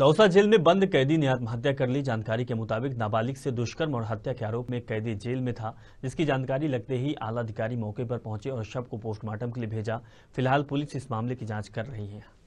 Dausa jail में बंद कैदी ने आत्महत्या कर ली जानकारी के मुताबिक नाबालिग से दुष्कर्म और हत्या के आरोप में कैदी जेल में था जिसकी जानकारी लगते ही आला अधिकारी मौके पर पहुंचे और शव को पोस्टमार्टम के लिए भेजा फिलहाल पुलिस इस मामले की जांच कर रही है